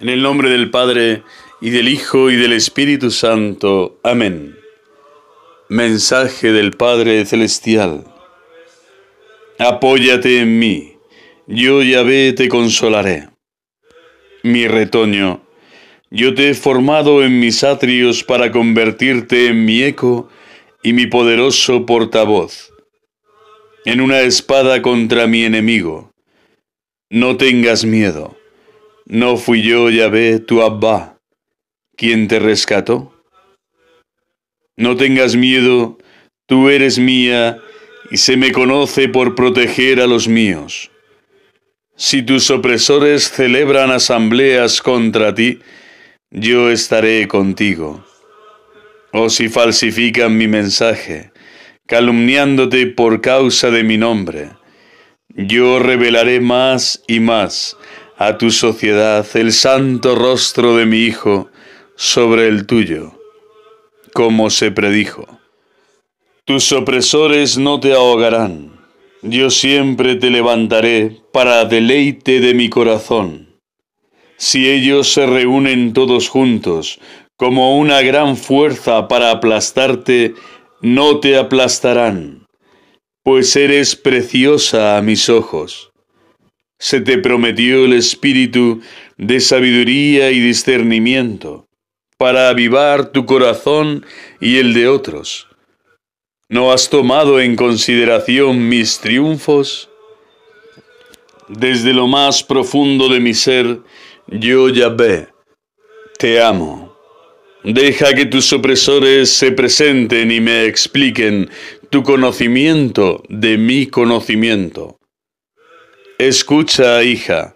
En el nombre del Padre, y del Hijo, y del Espíritu Santo. Amén. Mensaje del Padre Celestial. Apóyate en mí, yo ve te consolaré. Mi retoño, yo te he formado en mis atrios para convertirte en mi eco y mi poderoso portavoz, en una espada contra mi enemigo. No tengas miedo ¿No fui yo, Yahvé, tu Abba, quien te rescató? No tengas miedo, tú eres mía, y se me conoce por proteger a los míos. Si tus opresores celebran asambleas contra ti, yo estaré contigo. O si falsifican mi mensaje, calumniándote por causa de mi nombre, yo revelaré más y más a tu sociedad el santo rostro de mi Hijo sobre el tuyo, como se predijo. Tus opresores no te ahogarán, yo siempre te levantaré para deleite de mi corazón. Si ellos se reúnen todos juntos, como una gran fuerza para aplastarte, no te aplastarán, pues eres preciosa a mis ojos se te prometió el espíritu de sabiduría y discernimiento, para avivar tu corazón y el de otros. ¿No has tomado en consideración mis triunfos? Desde lo más profundo de mi ser, yo ya ve. te amo. Deja que tus opresores se presenten y me expliquen tu conocimiento de mi conocimiento. Escucha, hija,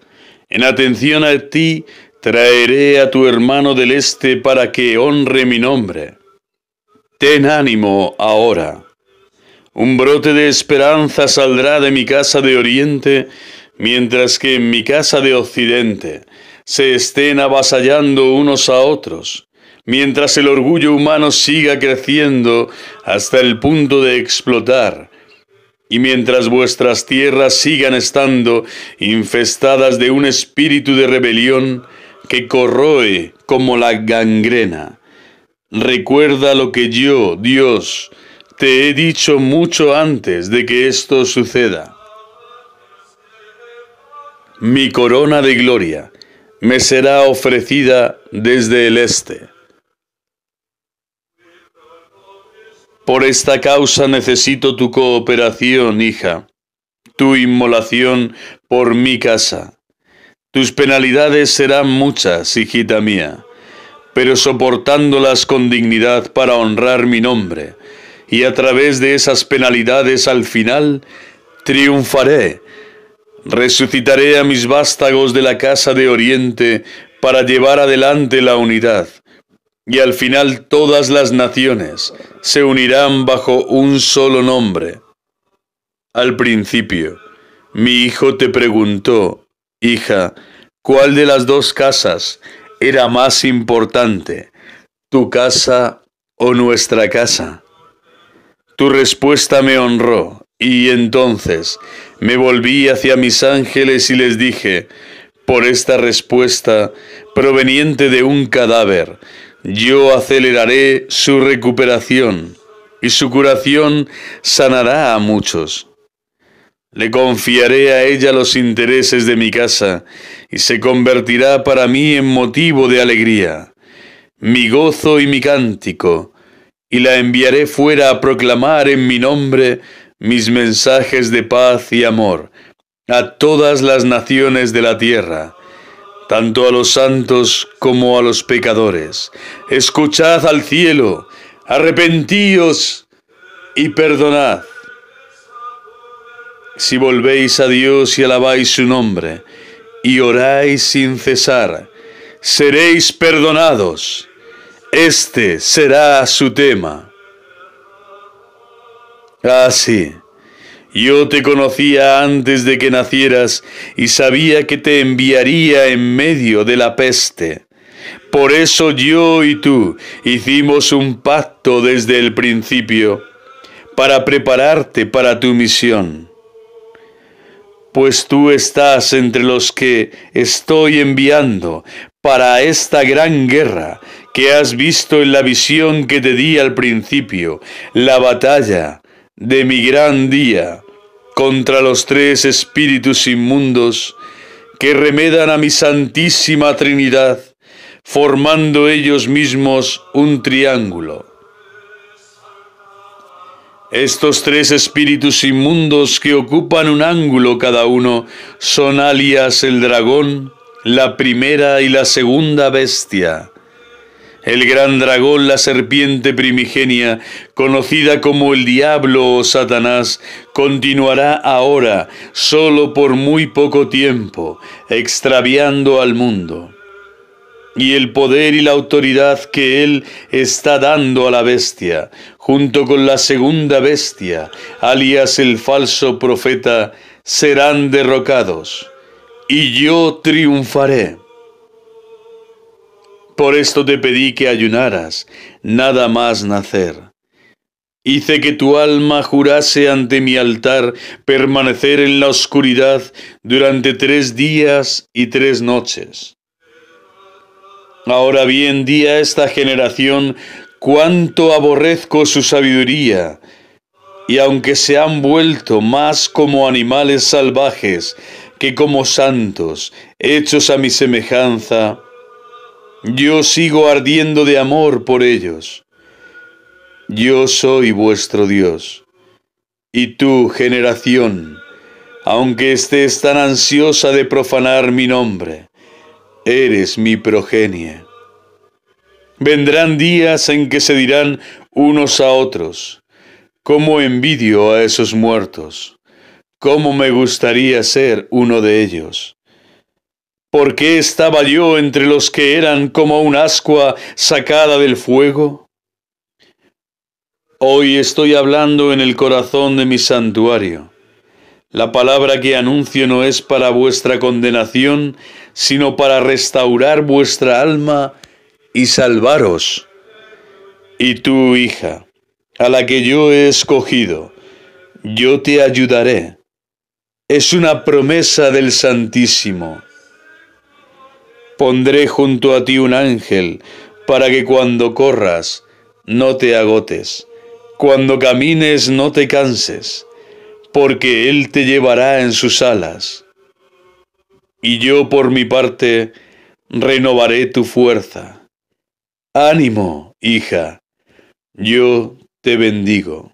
en atención a ti traeré a tu hermano del este para que honre mi nombre. Ten ánimo ahora. Un brote de esperanza saldrá de mi casa de oriente, mientras que en mi casa de occidente se estén avasallando unos a otros, mientras el orgullo humano siga creciendo hasta el punto de explotar y mientras vuestras tierras sigan estando infestadas de un espíritu de rebelión que corroe como la gangrena, recuerda lo que yo, Dios, te he dicho mucho antes de que esto suceda. Mi corona de gloria me será ofrecida desde el este Por esta causa necesito tu cooperación, hija, tu inmolación por mi casa. Tus penalidades serán muchas, hijita mía, pero soportándolas con dignidad para honrar mi nombre, y a través de esas penalidades al final triunfaré. Resucitaré a mis vástagos de la casa de Oriente para llevar adelante la unidad y al final todas las naciones se unirán bajo un solo nombre. Al principio, mi hijo te preguntó, hija, ¿cuál de las dos casas era más importante, tu casa o nuestra casa? Tu respuesta me honró, y entonces me volví hacia mis ángeles y les dije, por esta respuesta, proveniente de un cadáver, yo aceleraré su recuperación y su curación sanará a muchos. Le confiaré a ella los intereses de mi casa y se convertirá para mí en motivo de alegría, mi gozo y mi cántico, y la enviaré fuera a proclamar en mi nombre mis mensajes de paz y amor a todas las naciones de la tierra tanto a los santos como a los pecadores. Escuchad al cielo, arrepentíos y perdonad. Si volvéis a Dios y alabáis su nombre, y oráis sin cesar, seréis perdonados. Este será su tema. Así, ah, yo te conocía antes de que nacieras y sabía que te enviaría en medio de la peste. Por eso yo y tú hicimos un pacto desde el principio, para prepararte para tu misión. Pues tú estás entre los que estoy enviando para esta gran guerra que has visto en la visión que te di al principio, la batalla de mi gran día contra los tres espíritus inmundos que remedan a mi Santísima Trinidad, formando ellos mismos un triángulo. Estos tres espíritus inmundos que ocupan un ángulo cada uno son alias el dragón, la primera y la segunda bestia. El gran dragón, la serpiente primigenia, conocida como el diablo o Satanás, continuará ahora, solo por muy poco tiempo, extraviando al mundo. Y el poder y la autoridad que él está dando a la bestia, junto con la segunda bestia, alias el falso profeta, serán derrocados. Y yo triunfaré. Por esto te pedí que ayunaras, nada más nacer. Hice que tu alma jurase ante mi altar permanecer en la oscuridad durante tres días y tres noches. Ahora bien, di a esta generación cuánto aborrezco su sabiduría, y aunque se han vuelto más como animales salvajes que como santos, hechos a mi semejanza, yo sigo ardiendo de amor por ellos. Yo soy vuestro Dios. Y tú, generación, aunque estés tan ansiosa de profanar mi nombre, eres mi progenie. Vendrán días en que se dirán unos a otros, cómo envidio a esos muertos, cómo me gustaría ser uno de ellos. ¿Por qué estaba yo entre los que eran como un ascua sacada del fuego? Hoy estoy hablando en el corazón de mi santuario. La palabra que anuncio no es para vuestra condenación, sino para restaurar vuestra alma y salvaros. Y tú, hija, a la que yo he escogido, yo te ayudaré. Es una promesa del Santísimo. Pondré junto a ti un ángel, para que cuando corras no te agotes, cuando camines no te canses, porque Él te llevará en sus alas. Y yo por mi parte renovaré tu fuerza. Ánimo, hija, yo te bendigo.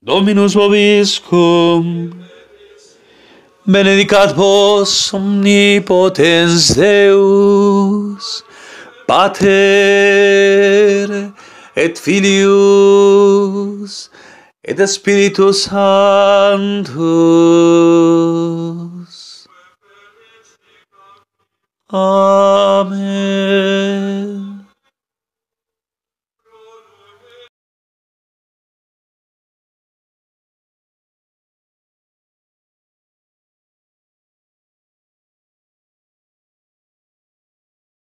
Dominus vobiscum. Benedicat vos omnipotens Deus, Pater et Filius et Spiritus Sanctus. Amen.